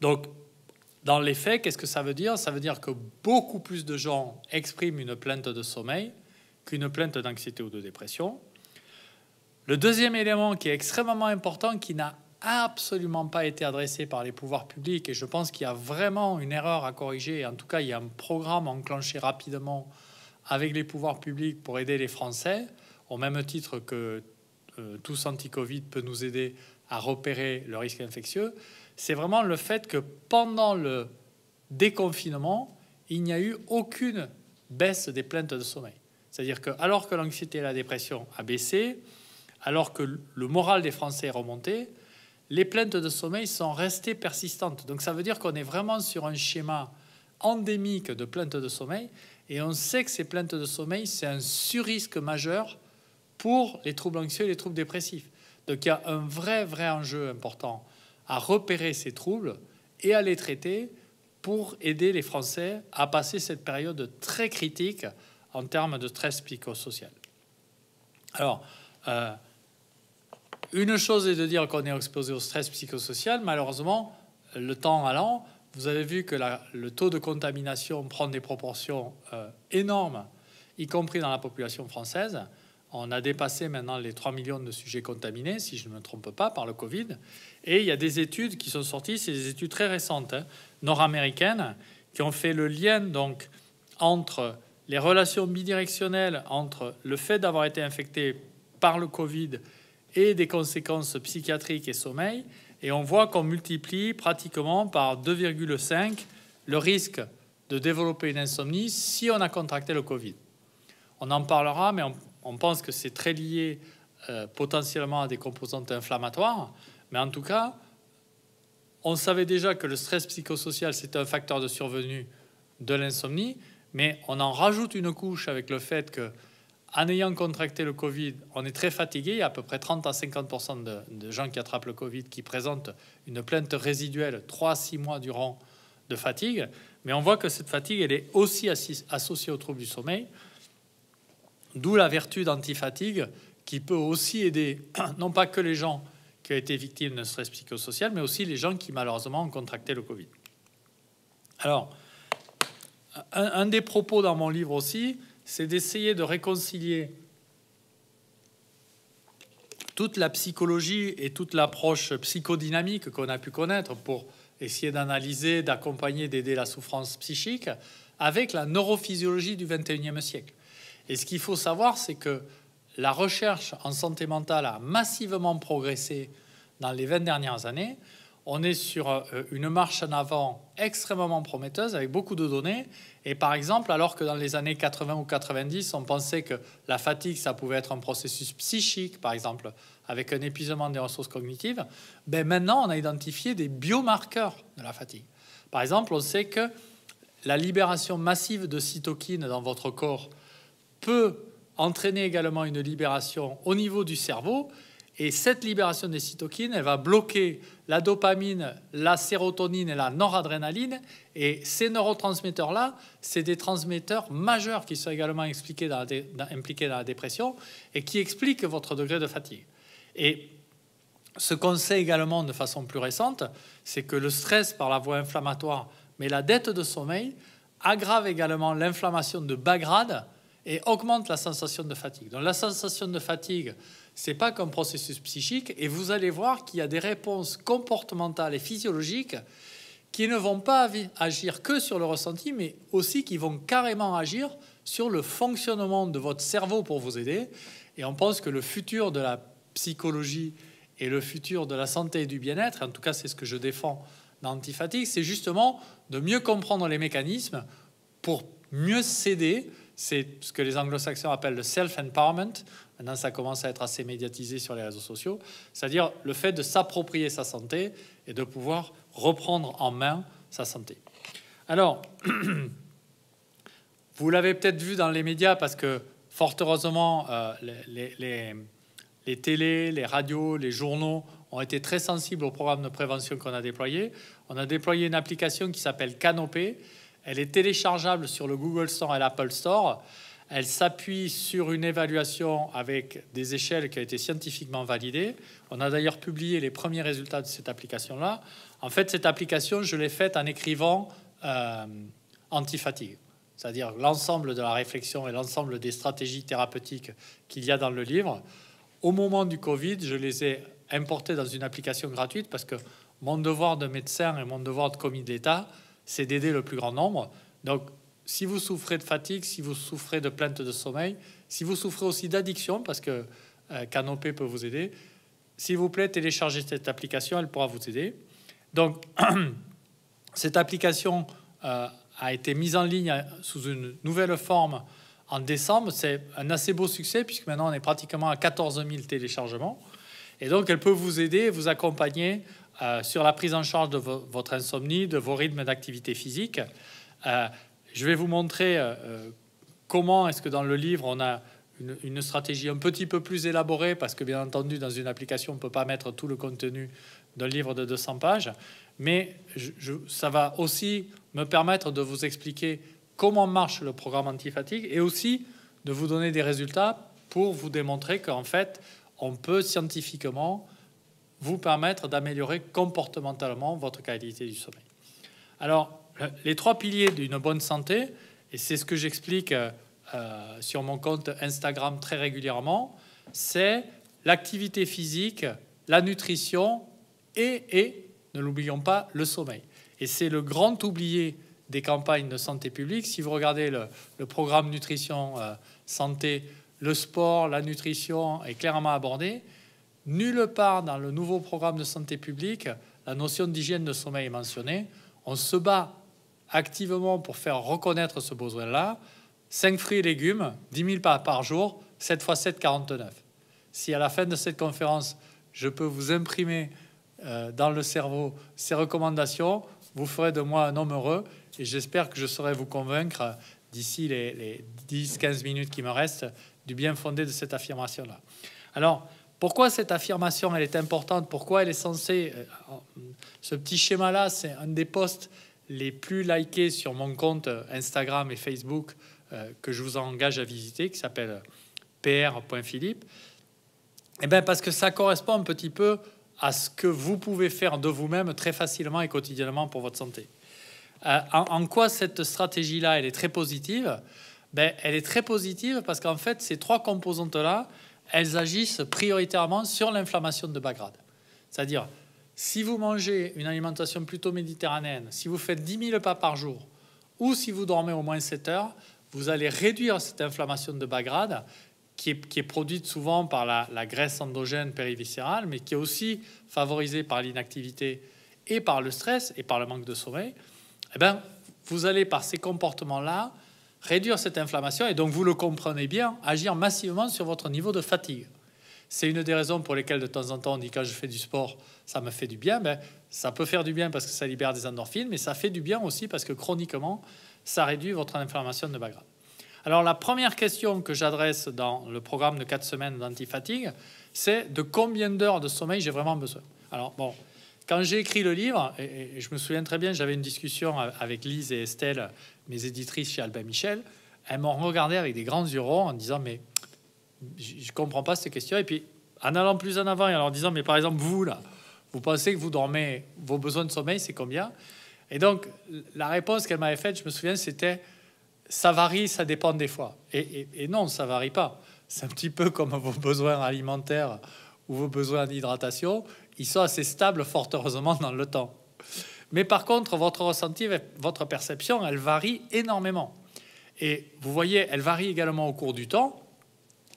Donc, dans les faits, qu'est-ce que ça veut dire Ça veut dire que beaucoup plus de gens expriment une plainte de sommeil qu'une plainte d'anxiété ou de dépression. Le deuxième élément qui est extrêmement important, qui n'a absolument pas été adressé par les pouvoirs publics, et je pense qu'il y a vraiment une erreur à corriger, en tout cas il y a un programme enclenché rapidement avec les pouvoirs publics pour aider les Français, au même titre que tout euh, tous anti-Covid peut nous aider à repérer le risque infectieux, c'est vraiment le fait que pendant le déconfinement, il n'y a eu aucune baisse des plaintes de sommeil. C'est-à-dire que alors que l'anxiété et la dépression a baissé, alors que le moral des Français est remonté, les plaintes de sommeil sont restées persistantes. Donc ça veut dire qu'on est vraiment sur un schéma endémique de plaintes de sommeil et on sait que ces plaintes de sommeil, c'est un surrisque majeur pour les troubles anxieux et les troubles dépressifs. Donc il y a un vrai, vrai enjeu important à repérer ces troubles et à les traiter pour aider les Français à passer cette période très critique en termes de stress psychosocial. Alors, euh, une chose est de dire qu'on est exposé au stress psychosocial, malheureusement, le temps allant, vous avez vu que le taux de contamination prend des proportions euh, énormes, y compris dans la population française. On a dépassé maintenant les 3 millions de sujets contaminés, si je ne me trompe pas, par le Covid. Et il y a des études qui sont sorties, c'est des études très récentes, hein, nord-américaines, qui ont fait le lien entre les relations bidirectionnelles entre le fait d'avoir été infecté par le Covid et des conséquences psychiatriques et sommeil, et on voit qu'on multiplie pratiquement par 2,5 le risque de développer une insomnie si on a contracté le Covid. On en parlera, mais on, pense que c'est très lié euh, potentiellement à des composantes inflammatoires. Mais en tout cas, on savait déjà que le stress psychosocial, c'est un facteur de survenue de l'insomnie, mais on en rajoute une couche avec le fait que en ayant contracté le Covid, on est très fatigué. Il y a à peu près 30 à 50 de, gens qui attrapent le Covid qui présentent une plainte résiduelle 3 à 6 mois durant de fatigue. Mais on voit que cette fatigue, elle est aussi associée au trouble du sommeil, d'où la vertu d'antifatigue qui peut aussi aider, non pas que les gens qui ont été victimes d'un stress psychosocial, mais aussi les gens qui malheureusement ont contracté le Covid. Alors, un des propos dans mon livre aussi, c'est d'essayer de réconcilier toute la psychologie et toute l'approche psychodynamique qu'on a pu connaître pour essayer d'analyser, d'accompagner, d'aider la souffrance psychique avec la neurophysiologie du 21e siècle. Et ce qu'il faut savoir, c'est que la recherche en santé mentale a massivement progressé dans les 20 dernières années, on est sur euh, une marche en avant extrêmement prometteuse avec beaucoup de données. Et par exemple, alors que dans les années 80 ou 90, on pensait que la fatigue, ça pouvait être un processus psychique, par exemple, avec un épuisement des ressources cognitives, ben maintenant, on a identifié des biomarqueurs de la fatigue. Par exemple, on sait que la libération massive de cytokines dans votre corps peut entraîner également une libération au niveau du cerveau et cette libération des cytokines, elle va bloquer la dopamine, la sérotonine et la noradrénaline. Et ces neurotransmetteurs-là, c'est des transmetteurs majeurs qui sont également impliqués dans la dépression et qui expliquent votre degré de fatigue. Et ce qu'on sait également de façon plus récente, c'est que le stress par la voie inflammatoire, mais la dette de sommeil, aggrave également l'inflammation de bas grade et augmente la sensation de fatigue. Donc la sensation de fatigue, c'est pas qu'un processus psychique, et vous allez voir qu'il y a des réponses comportementales et physiologiques qui ne vont pas agir que sur le ressenti, mais aussi qui vont carrément agir sur le fonctionnement de votre cerveau pour vous aider. Et on pense que le futur de la psychologie et le futur de la santé et du bien-être, en tout cas c'est ce que je défends dans Antifatigue, c'est justement de mieux comprendre les mécanismes pour mieux s'aider. C'est ce que les anglo-saxons appellent le self-empowerment, maintenant ça commence à être assez médiatisé sur les réseaux sociaux, c'est-à-dire le fait de s'approprier sa santé et de pouvoir reprendre en main sa santé. Alors, vous l'avez peut-être vu dans les médias parce que fort heureusement, euh, les, les, les télés, les radios, les journaux ont été très sensibles au programme de prévention qu'on a déployé. On a déployé une application qui s'appelle Canopée. Elle est téléchargeable sur le Google Store et l'Apple Store. Elle s'appuie sur une évaluation avec des échelles qui a été scientifiquement validée. On a d'ailleurs publié les premiers résultats de cette application-là. En fait, cette application, je l'ai faite en écrivant euh, anti-fatigue, c'est-à-dire l'ensemble de la réflexion et l'ensemble des stratégies thérapeutiques qu'il y a dans le livre. Au moment du Covid, je les ai importées dans une application gratuite parce que mon devoir de médecin et mon devoir de commis d'État, c'est d'aider le plus grand nombre. Donc, si vous souffrez de fatigue, si vous souffrez de plaintes de sommeil, si vous souffrez aussi d'addiction, parce que Canopée euh, Canopé peut vous aider, s'il vous plaît, téléchargez cette application, elle pourra vous aider. Donc, cette application euh, a été mise en ligne euh, sous une nouvelle forme en décembre. C'est un assez beau succès, puisque maintenant on est pratiquement à 14 000 téléchargements. Et donc, elle peut vous aider, vous accompagner sur la prise en charge de votre insomnie, de vos rythmes d'activité physique. Je vais vous montrer euh, euh, comment est-ce que dans le livre, on a une, stratégie un petit peu plus élaborée, parce que bien entendu, dans une application, on ne peut pas mettre tout le contenu d'un livre de 200 pages, mais ça va aussi me permettre de vous expliquer comment marche le programme antifatigue et aussi de vous donner des résultats pour vous démontrer qu'en fait, on peut scientifiquement vous permettre d'améliorer comportementalement votre qualité du sommeil. Alors, euh, les trois piliers d'une bonne santé, et c'est ce que j'explique euh, euh, sur mon compte Instagram très régulièrement, c'est l'activité physique, la nutrition et, et ne l'oublions pas, le sommeil. Et c'est le grand oublié des campagnes de santé publique. Si vous regardez le, programme nutrition santé, le sport, la nutrition est clairement abordé. Nulle part dans le nouveau programme de santé publique, la notion d'hygiène de sommeil est mentionnée. On se bat activement pour faire reconnaître ce besoin-là, 5 fruits et légumes, 10 000 pas par jour, 7 x 7, 49. Si à la fin de cette conférence, je peux vous imprimer euh, dans le cerveau ces recommandations, vous ferez de moi un homme heureux et j'espère que je saurai vous convaincre d'ici les, 10-15 minutes qui me restent du bien fondé de cette affirmation-là. Alors, pourquoi cette affirmation, elle est importante Pourquoi elle est censée... Euh, ce petit schéma-là, c'est un des postes les plus likés sur mon compte euh, Instagram et Facebook euh, que je vous engage à visiter, qui s'appelle euh, pr.philippe, eh bien parce que ça correspond un petit peu à ce que vous pouvez faire de vous-même très facilement et quotidiennement pour votre santé. en, en, quoi cette stratégie-là, elle est très positive ben, Elle est très positive parce qu'en fait, ces trois composantes-là, elles agissent prioritairement sur l'inflammation de bas grade. C'est-à-dire, si vous mangez une alimentation plutôt méditerranéenne, si vous faites 10 000 pas par jour, ou si vous dormez au moins 7 heures, vous allez réduire cette inflammation de bas grade qui est, produite souvent par la, graisse endogène périviscérale, mais qui est aussi favorisée par l'inactivité et par le stress et par le manque de sommeil. Eh bien, vous allez par ces comportements-là réduire cette inflammation et donc vous le comprenez bien, agir massivement sur votre niveau de fatigue. C'est une des raisons pour lesquelles de temps en temps on dit quand je fais du sport, ça me fait du bien. Mais ça peut faire du bien parce que ça libère des endorphines, mais ça fait du bien aussi parce que chroniquement, ça réduit votre inflammation de bas grade. Alors la première question que j'adresse dans le programme de 4 semaines d'antifatigue, c'est de combien d'heures de sommeil j'ai vraiment besoin. Alors bon, quand j'ai écrit le livre, et, je me souviens très bien, j'avais une discussion avec Lise et Estelle, mes éditrices chez Albin Michel, elles m'ont regardé avec des grands yeux ronds en disant mais je comprends pas cette question. Et puis, en allant plus en avant et en leur disant, mais par exemple, vous, là, vous pensez que vous dormez, vos besoins de sommeil, c'est combien Et donc, la réponse qu'elle m'avait faite, je me souviens, c'était, ça varie, ça dépend des fois. Et, et non, ça varie pas. C'est un petit peu comme vos besoins alimentaires ou vos besoins d'hydratation. Ils sont assez stables, fort heureusement, dans le temps. Mais par contre, votre ressenti, votre perception, elle varie énormément. Et vous voyez, elle varie également au cours du temps.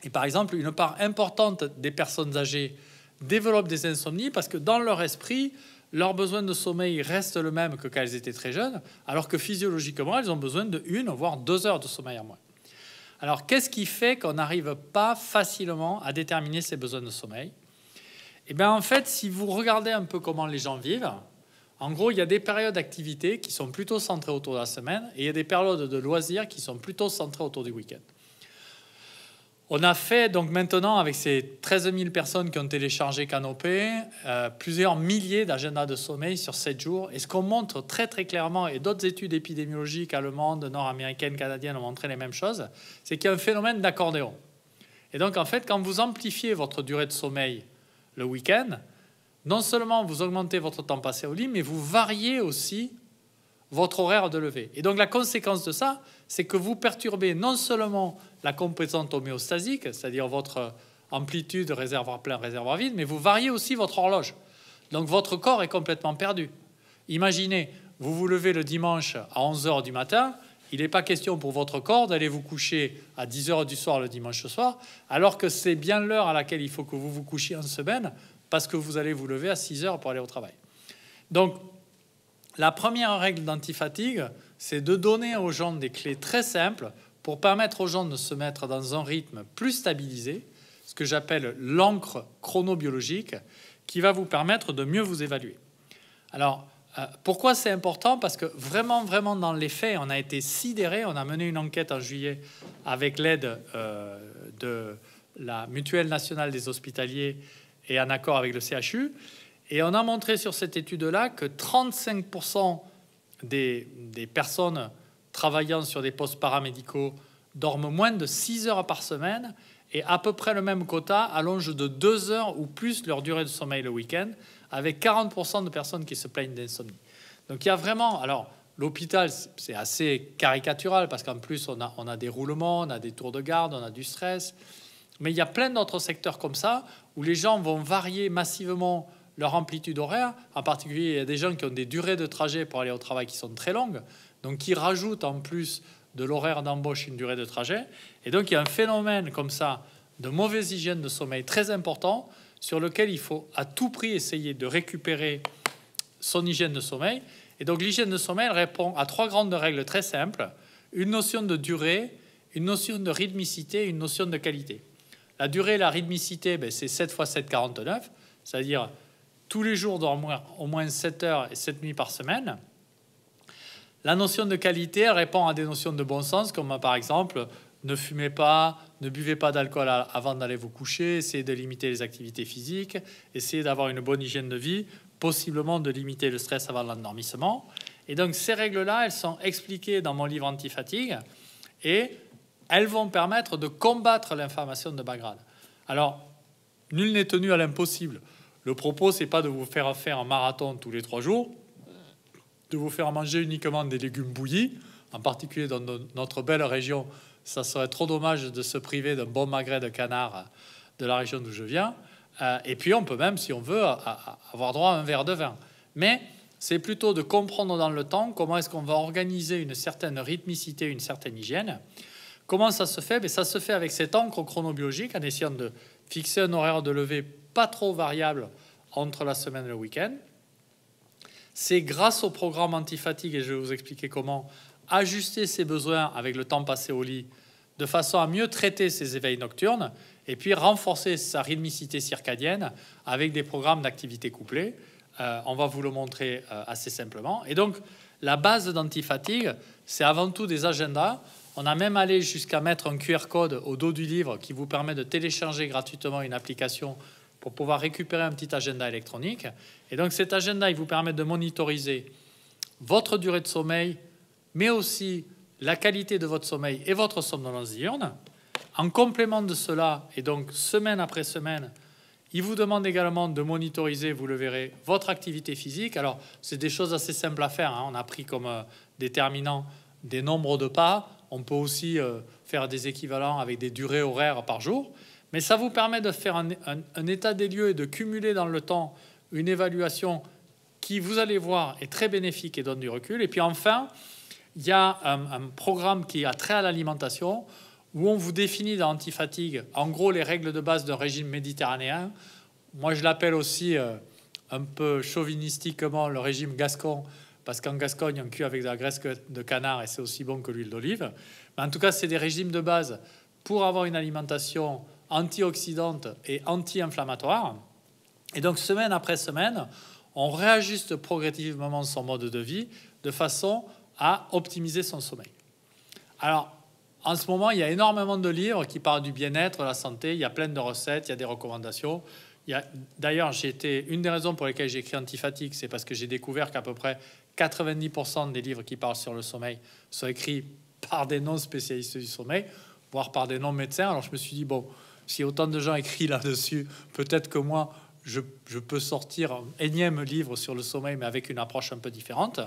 Et par exemple, une part importante des personnes âgées développent des insomnies parce que dans leur esprit, leurs besoin de sommeil reste le même que quand elles étaient très jeunes, alors que physiologiquement, elles ont besoin de une, voire deux heures de sommeil en moins. Alors, qu'est-ce qui fait qu'on n'arrive pas facilement à déterminer ces besoins de sommeil Eh bien, en fait, si vous regardez un peu comment les gens vivent, en gros, il y a des périodes d'activité qui sont plutôt centrées autour de la semaine et il y a des périodes de loisirs qui sont plutôt centrées autour du week-end. On a fait donc maintenant avec ces 13 000 personnes qui ont téléchargé Canopé euh, plusieurs milliers d'agendas de sommeil sur 7 jours. Et ce qu'on montre très très clairement, et d'autres études épidémiologiques allemandes, nord-américaines, canadiennes ont montré les mêmes choses, c'est qu'il y a un phénomène d'accordéon. Et donc en fait, quand vous amplifiez votre durée de sommeil le week-end, non seulement vous augmentez votre temps passé au lit, mais vous variez aussi votre horaire de lever. Et donc la conséquence de ça, c'est que vous perturbez non seulement la composante homéostasique, c'est-à-dire votre amplitude réservoir plein, réservoir vide, mais vous variez aussi votre horloge. Donc votre corps est complètement perdu. Imaginez, vous vous levez le dimanche à 11h du matin, il n'est pas question pour votre corps d'aller vous coucher à 10h du soir le dimanche soir, alors que c'est bien l'heure à laquelle il faut que vous vous couchiez en semaine, parce que vous allez vous lever à 6h pour aller au travail. Donc, la première règle d'antifatigue, c'est de donner aux gens des clés très simples pour permettre aux gens de se mettre dans un rythme plus stabilisé, ce que j'appelle l'encre chronobiologique, qui va vous permettre de mieux vous évaluer. Alors, euh, pourquoi c'est important Parce que vraiment, vraiment, dans les faits, on a été sidéré. On a mené une enquête en juillet avec l'aide euh, de la Mutuelle nationale des hospitaliers et en accord avec le CHU. Et on a montré sur cette étude-là que 35% des, des personnes travaillant sur des postes paramédicaux dorment moins de 6 heures par semaine et à peu près le même quota allonge de 2 heures ou plus leur durée de sommeil le week-end, avec 40% de personnes qui se plaignent d'insomnie. Donc il y a vraiment... Alors, l'hôpital, c'est assez caricatural, parce qu'en plus, on a, on a des roulements, on a des tours de garde, on a du stress. Mais il y a plein d'autres secteurs comme ça, où les gens vont varier massivement leur amplitude horaire. En particulier, il y a des gens qui ont des durées de trajet pour aller au travail qui sont très longues donc qui rajoute en plus de l'horaire d'embauche une durée de trajet. Et donc il y a un phénomène comme ça de mauvaise hygiène de sommeil très important sur lequel il faut à tout prix essayer de récupérer son hygiène de sommeil. Et donc l'hygiène de sommeil répond à trois grandes règles très simples, une notion de durée, une notion de rythmicité une notion de qualité. La durée, la rythmicité, ben, c'est 7 x 7,49, c'est-à-dire tous les jours dormir au moins 7 heures et 7 nuits par semaine. La notion de qualité répond à des notions de bon sens, comme par exemple ne fumez pas, ne buvez pas d'alcool avant d'aller vous coucher, essayez de limiter les activités physiques, essayez d'avoir une bonne hygiène de vie, possiblement de limiter le stress avant l'endormissement. Et donc ces règles-là, elles sont expliquées dans mon livre anti-fatigue et elles vont permettre de combattre l'inflammation de bas grade. Alors, nul n'est tenu à l'impossible. Le propos, n'est pas de vous faire faire un marathon tous les trois jours, de vous faire manger uniquement des légumes bouillis, en particulier dans notre belle région, ça serait trop dommage de se priver d'un bon magret de canard euh, de la région d'où je viens. Euh, et puis on peut même, si on veut, avoir droit à un verre de vin. Mais c'est plutôt de comprendre dans le temps comment est-ce qu'on va organiser une certaine rythmicité, une certaine hygiène. Comment ça se fait Mais ben, Ça se fait avec cette encre chronobiologique en essayant de fixer un horaire de lever pas trop variable entre la semaine et le week-end c'est grâce au programme antifatigue, et je vais vous expliquer comment, ajuster ses besoins avec le temps passé au lit, de façon à mieux traiter ses éveils nocturnes, et puis renforcer sa rythmicité circadienne avec des programmes d'activité couplée. Euh, on va vous le montrer euh, assez simplement. Et donc, la base d'antifatigue, c'est avant tout des agendas. On a même allé jusqu'à mettre un QR code au dos du livre qui vous permet de télécharger gratuitement une application pour pouvoir récupérer un petit agenda électronique. Et donc cet agenda, il vous permet de monitoriser votre durée de sommeil, mais aussi la qualité de votre sommeil et votre somnolence diurne. En complément de cela, et donc semaine après semaine, il vous demande également de monitoriser, vous le verrez, votre activité physique. Alors, c'est des choses assez simples à faire. Hein. On a pris comme euh, déterminant des nombres de pas. On peut aussi euh, faire des équivalents avec des durées horaires par jour. Mais ça vous permet de faire un, état des lieux et de cumuler dans le temps une évaluation qui, vous allez voir, est très bénéfique et donne du recul. Et puis enfin, il y a un, programme qui a trait à l'alimentation où on vous définit dans Antifatigue, en gros, les règles de base d'un régime méditerranéen. Moi, je l'appelle aussi euh, un peu chauvinistiquement le régime gascon, parce qu'en Gascogne, on cuit avec de la graisse de canard et c'est aussi bon que l'huile d'olive. Mais en tout cas, c'est des régimes de base pour avoir une alimentation antioxydantes et anti-inflammatoires. Et donc, semaine après semaine, on réajuste progressivement son mode de vie de façon à optimiser son sommeil. Alors, en ce moment, il y a énormément de livres qui parlent du bien-être, de la santé. Il y a plein de recettes, il y a des recommandations. D'ailleurs, été une des raisons pour lesquelles j'ai écrit Antifatigue, c'est parce que j'ai découvert qu'à peu près 90% des livres qui parlent sur le sommeil sont écrits par des non spécialistes du sommeil, voire par des non médecins. Alors je me suis dit bon, si autant de gens écrit là-dessus, peut-être que moi, je, peux sortir un énième livre sur le sommeil, mais avec une approche un peu différente.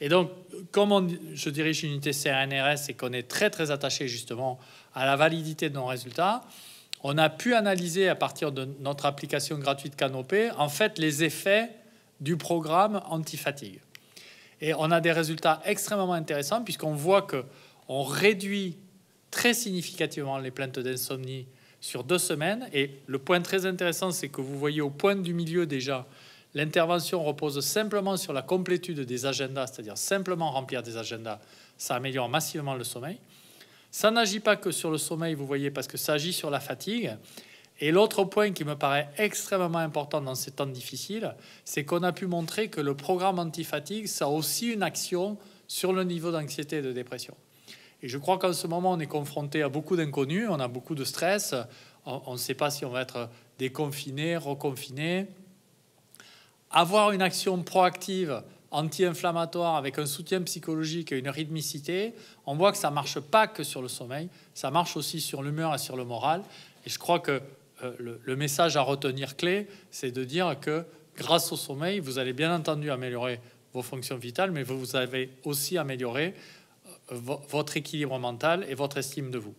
Et donc, comme je dirige une unité CNRS et qu'on est très, très attaché justement à la validité de nos résultats, on a pu analyser à partir de notre application gratuite Canopée, en fait, les effets du programme anti-fatigue. Et on a des résultats extrêmement intéressants puisqu'on voit que on réduit très significativement les plaintes d'insomnie sur deux semaines. Et le point très intéressant, c'est que vous voyez au point du milieu déjà, l'intervention repose simplement sur la complétude des agendas, c'est-à-dire simplement remplir des agendas. Ça améliore massivement le sommeil. Ça n'agit pas que sur le sommeil, vous voyez, parce que ça agit sur la fatigue. Et l'autre point qui me paraît extrêmement important dans ces temps difficiles, c'est qu'on a pu montrer que le programme anti-fatigue, ça a aussi une action sur le niveau d'anxiété et de dépression. Et je crois qu'en ce moment, on est confronté à beaucoup d'inconnus, on a beaucoup de stress, on ne sait pas si on va être déconfiné, reconfiné. Avoir une action proactive, anti-inflammatoire, avec un soutien psychologique et une rythmicité, on voit que ça marche pas que sur le sommeil, ça marche aussi sur l'humeur et sur le moral. Et je crois que euh, le, le, message à retenir clé, c'est de dire que grâce au sommeil, vous allez bien entendu améliorer vos fonctions vitales, mais vous, vous avez aussi amélioré votre équilibre mental et votre estime de vous.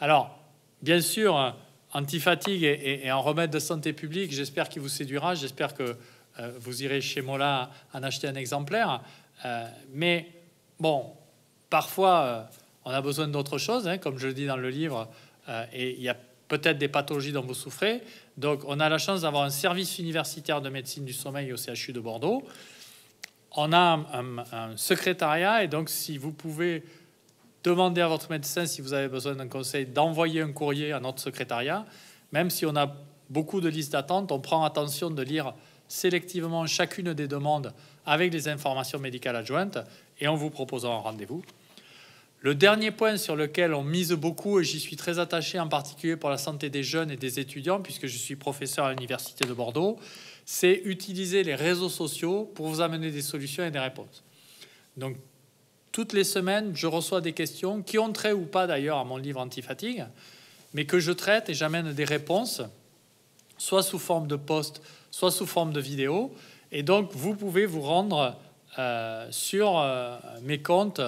Alors, bien sûr, anti-fatigue et, en remède de santé publique, j'espère qu'il vous séduira, j'espère que euh, vous irez chez Mola en acheter un exemplaire. Euh, mais bon, parfois, euh, on a besoin d'autre chose, hein, comme je le dis dans le livre, et il y a peut-être des pathologies dont vous souffrez. Donc, on a la chance d'avoir un service universitaire de médecine du sommeil au CHU de Bordeaux on a un, secrétariat et donc si vous pouvez demander à votre médecin si vous avez besoin d'un conseil d'envoyer un courrier à notre secrétariat, même si on a beaucoup de listes d'attente, on prend attention de lire sélectivement chacune des demandes avec les informations médicales adjointes et on vous propose un rendez-vous. Le dernier point sur lequel on mise beaucoup, et j'y suis très attaché en particulier pour la santé des jeunes et des étudiants, puisque je suis professeur à l'Université de Bordeaux, c'est utiliser les réseaux sociaux pour vous amener des solutions et des réponses. Donc, toutes les semaines, je reçois des questions qui ont trait ou pas d'ailleurs à mon livre Antifatigue, mais que je traite et j'amène des réponses, soit sous forme de posts, soit sous forme de vidéos. Et donc, vous pouvez vous rendre euh, sur euh, mes comptes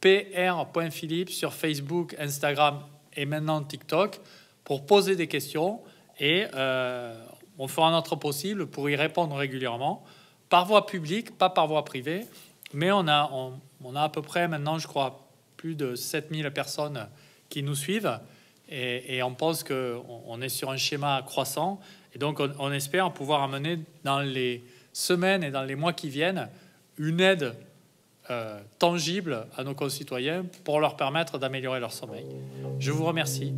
pr.philippe sur Facebook, Instagram et maintenant TikTok pour poser des questions et euh, on fera notre possible pour y répondre régulièrement, par voie publique, pas par voie privée. Mais on a, on, a à peu près maintenant, je crois, plus de 7000 personnes qui nous suivent. Et, on pense qu'on est sur un schéma croissant. Et donc, on, espère pouvoir amener dans les semaines et dans les mois qui viennent une aide euh, tangible à nos concitoyens pour leur permettre d'améliorer leur sommeil. Je vous remercie.